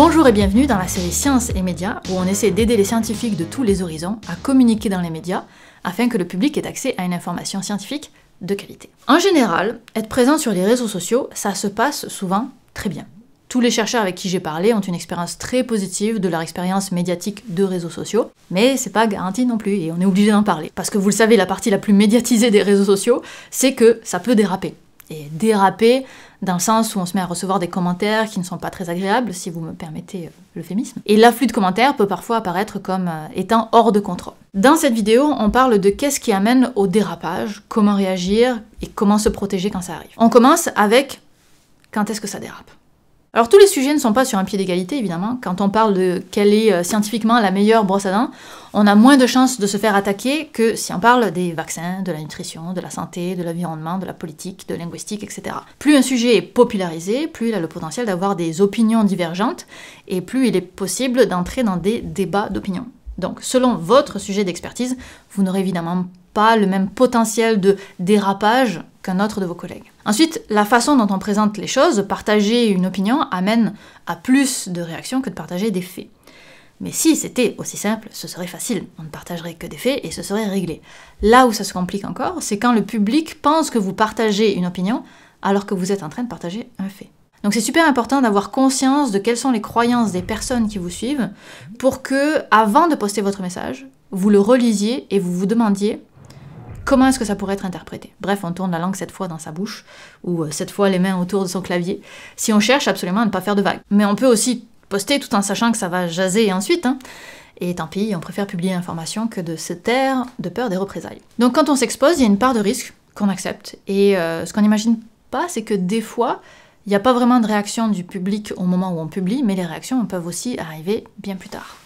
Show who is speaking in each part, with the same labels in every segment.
Speaker 1: Bonjour et bienvenue dans la série Sciences et médias où on essaie d'aider les scientifiques de tous les horizons à communiquer dans les médias afin que le public ait accès à une information scientifique de qualité. En général, être présent sur les réseaux sociaux, ça se passe souvent très bien. Tous les chercheurs avec qui j'ai parlé ont une expérience très positive de leur expérience médiatique de réseaux sociaux, mais c'est pas garanti non plus et on est obligé d'en parler. Parce que vous le savez, la partie la plus médiatisée des réseaux sociaux, c'est que ça peut déraper. Et déraper, dans le sens où on se met à recevoir des commentaires qui ne sont pas très agréables, si vous me permettez euh, l'euphémisme. Et l'afflux de commentaires peut parfois apparaître comme euh, étant hors de contrôle. Dans cette vidéo, on parle de qu'est-ce qui amène au dérapage, comment réagir et comment se protéger quand ça arrive. On commence avec quand est-ce que ça dérape alors tous les sujets ne sont pas sur un pied d'égalité évidemment. Quand on parle de quelle est euh, scientifiquement la meilleure brosse à dents, on a moins de chances de se faire attaquer que si on parle des vaccins, de la nutrition, de la santé, de l'environnement, de la politique, de linguistique, etc. Plus un sujet est popularisé, plus il a le potentiel d'avoir des opinions divergentes et plus il est possible d'entrer dans des débats d'opinion. Donc selon votre sujet d'expertise, vous n'aurez évidemment pas le même potentiel de dérapage autre de vos collègues. Ensuite, la façon dont on présente les choses, partager une opinion amène à plus de réactions que de partager des faits. Mais si c'était aussi simple, ce serait facile, on ne partagerait que des faits et ce serait réglé. Là où ça se complique encore, c'est quand le public pense que vous partagez une opinion alors que vous êtes en train de partager un fait. Donc c'est super important d'avoir conscience de quelles sont les croyances des personnes qui vous suivent pour que, avant de poster votre message, vous le relisiez et vous vous demandiez Comment est-ce que ça pourrait être interprété Bref, on tourne la langue cette fois dans sa bouche, ou euh, cette fois les mains autour de son clavier, si on cherche absolument à ne pas faire de vagues. Mais on peut aussi poster tout en sachant que ça va jaser ensuite. Hein. Et tant pis, on préfère publier l'information que de se taire de peur des représailles. Donc quand on s'expose, il y a une part de risque qu'on accepte. Et euh, ce qu'on n'imagine pas, c'est que des fois, il n'y a pas vraiment de réaction du public au moment où on publie, mais les réactions peuvent aussi arriver bien plus tard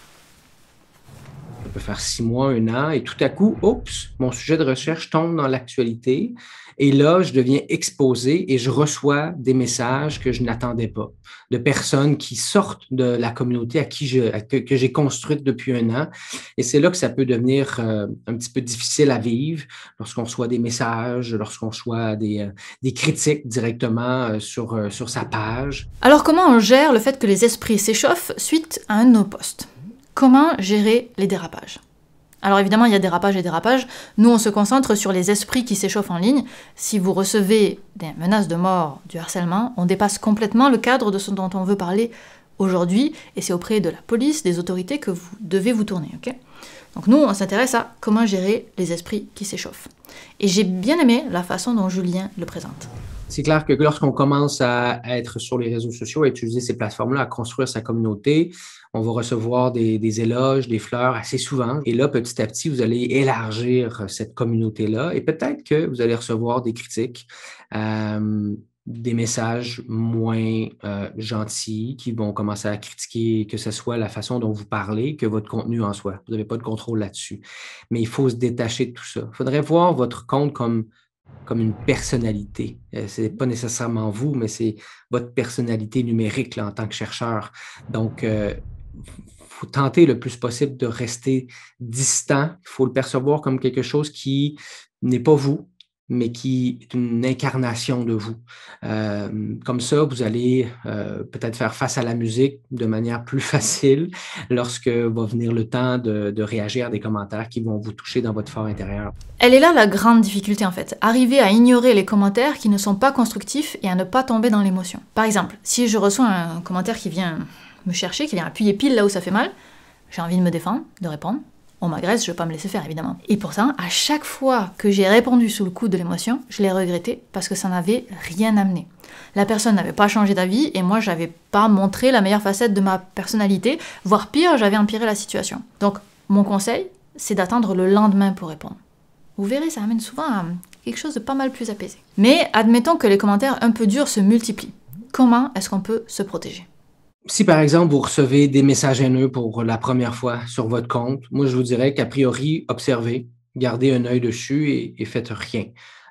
Speaker 2: peut faire six mois, un an, et tout à coup, oups, mon sujet de recherche tombe dans l'actualité. Et là, je deviens exposé et je reçois des messages que je n'attendais pas, de personnes qui sortent de la communauté à qui je, que, j'ai construite depuis un an. Et c'est là que ça peut devenir euh, un petit peu difficile à vivre lorsqu'on reçoit des messages, lorsqu'on reçoit des, euh, critiques directement euh, sur, sur sa page.
Speaker 1: Alors comment on gère le fait que les esprits s'échauffent suite à un de nos postes comment gérer les dérapages alors évidemment, il y a dérapage et dérapage. Nous, on se concentre sur les esprits qui s'échauffent en ligne. Si vous recevez des menaces de mort, du harcèlement, on dépasse complètement le cadre de ce dont on veut parler aujourd'hui, et c'est auprès de la police, des autorités que vous devez vous tourner. Donc nous, on s'intéresse à comment gérer les esprits qui s'échauffent. Et j'ai bien aimé la façon dont Julien le présente.
Speaker 2: C'est clair que lorsqu'on commence à être sur les réseaux sociaux, à utiliser ces plateformes-là, à construire sa communauté, on va recevoir des, éloges, des fleurs assez souvent. Et là, petit à petit, vous allez élargir cette communauté-là et peut-être que vous allez recevoir des critiques. Euh, des messages moins euh, gentils qui vont commencer à critiquer que ce soit la façon dont vous parlez que votre contenu en soi. Vous n'avez pas de contrôle là-dessus. Mais il faut se détacher de tout ça. Il faudrait voir votre compte comme comme une personnalité. Euh, Ce n'est pas nécessairement vous, mais c'est votre personnalité numérique en tant que chercheur. Donc, euh, faut tenter le plus possible de rester distant. Il faut le percevoir comme quelque chose qui n'est pas vous, mais qui est une incarnation de vous. Euh, comme ça, vous allez euh, peut-être faire face à la musique de manière plus facile lorsque va venir le temps de, de, réagir à des commentaires qui vont vous toucher dans votre fort intérieur.
Speaker 1: Elle est là la grande difficulté en fait, arriver à ignorer les commentaires qui ne sont pas constructifs et à ne pas tomber dans l'émotion. Par exemple, si je reçois un commentaire qui vient me chercher, qui vient appuyer pile là où ça fait mal, j'ai envie de me défendre, de répondre, on m'agresse, je vais pas me laisser faire évidemment. Et pourtant, à chaque fois que j'ai répondu sous le coup de l'émotion, je l'ai regretté parce que ça n'avait rien amené. La personne n'avait pas changé d'avis et moi j'avais pas montré la meilleure facette de ma personnalité, voire pire, j'avais empiré la situation. Donc mon conseil, c'est d'attendre le lendemain pour répondre. Vous verrez, ça amène souvent à quelque chose de pas mal plus apaisé. Mais admettons que les commentaires un peu durs se multiplient. Comment est-ce qu'on peut se protéger
Speaker 2: si par exemple vous recevez des messages haineux pour la première fois sur votre compte, moi je vous dirais qu'a priori, observez, gardez un œil dessus et, et faites rien.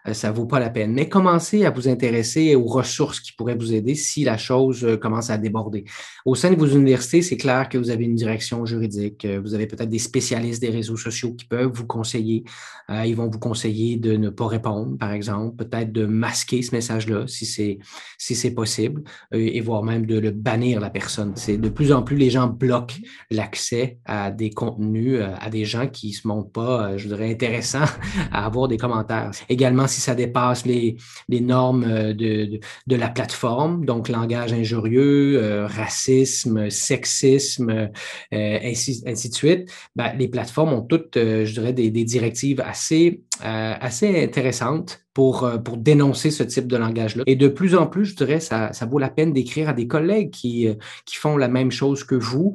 Speaker 2: Euh, ça ne vaut pas la peine. Mais commencez à vous intéresser aux ressources qui pourraient vous aider si la chose euh, commence à déborder. Au sein de vos universités, c'est clair que vous avez une direction juridique, euh, vous avez peut-être des spécialistes des réseaux sociaux qui peuvent vous conseiller. Ils vont vous conseiller de ne pas répondre, par exemple, peut-être de masquer ce message-là si c'est si c'est possible, et voire même de le bannir la personne. C'est de plus en plus les gens bloquent l'accès à des contenus, à des gens qui ne se montrent pas, je dirais, intéressants à avoir des commentaires. Également, si ça dépasse les, normes euh, de, la plateforme, donc langage injurieux, euh, racisme, sexisme, euh, ainsi, de suite, ben, les plateformes ont toutes, je dirais, des directives assez euh, assez intéressante pour, euh, pour dénoncer ce type de langage-là. Et de plus en plus, je dirais, ça, ça vaut la peine d'écrire à des collègues qui, euh, qui font la même chose que vous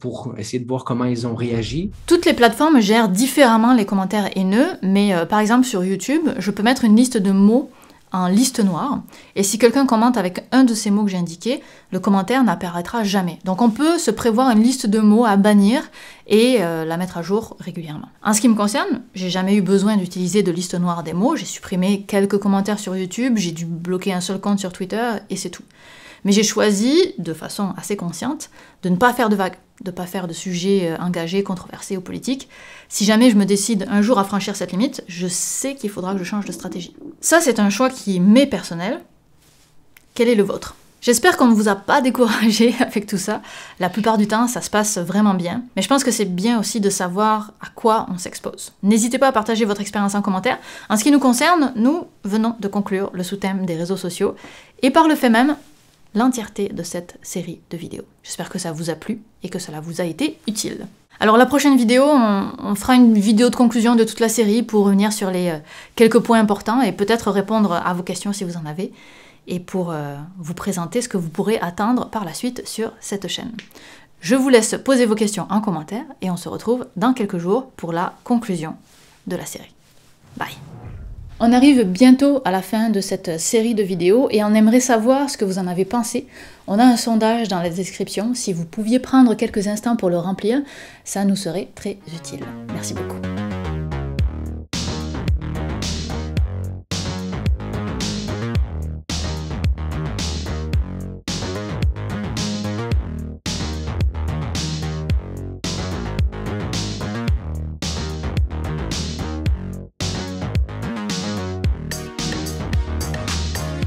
Speaker 2: pour essayer de voir comment ils ont réagi.
Speaker 1: Toutes les plateformes gèrent différemment les commentaires haineux, mais par exemple sur YouTube, je peux mettre une liste de mots en liste noire. Et si quelqu'un commente avec un de ces mots que j'ai indiqué, le commentaire n'apparaîtra jamais. Donc on peut se prévoir une liste de mots à bannir et euh, la mettre à jour régulièrement. En ce qui me concerne, j'ai jamais eu besoin d'utiliser de liste noire des mots. J'ai supprimé quelques commentaires sur YouTube, j'ai dû bloquer un seul compte sur Twitter et c'est tout. Mais j'ai choisi, de façon assez consciente, de ne pas faire de vague de ne pas faire de sujets euh, engagés, controversés ou politiques. Si jamais je me décide un jour à franchir cette limite, je sais qu'il faudra que je change de stratégie. Ça, c'est un choix qui m'est personnel. Quel est le vôtre J'espère qu'on ne vous a pas découragé avec tout ça. La plupart du temps, ça se passe vraiment bien. Mais je pense que c'est bien aussi de savoir à quoi on s'expose. N'hésitez pas à partager votre expérience en commentaire. En ce qui nous concerne, nous venons de conclure le sous-thème des réseaux sociaux. Et par le fait même, l'entièreté de cette série de vidéos. J'espère que ça vous a plu et que cela vous a été utile. Alors la prochaine vidéo, on, fera une vidéo de conclusion de toute la série pour revenir sur les euh, quelques points importants et peut-être répondre à vos questions si vous en avez et pour euh, vous présenter ce que vous pourrez atteindre par la suite sur cette chaîne. Je vous laisse poser vos questions en commentaire et on se retrouve dans quelques jours pour la conclusion de la série. Bye on arrive bientôt à la fin de cette série de vidéos et on aimerait savoir ce que vous en avez pensé. On a un sondage dans la description, si vous pouviez prendre quelques instants pour le remplir, ça nous serait très utile. Merci beaucoup.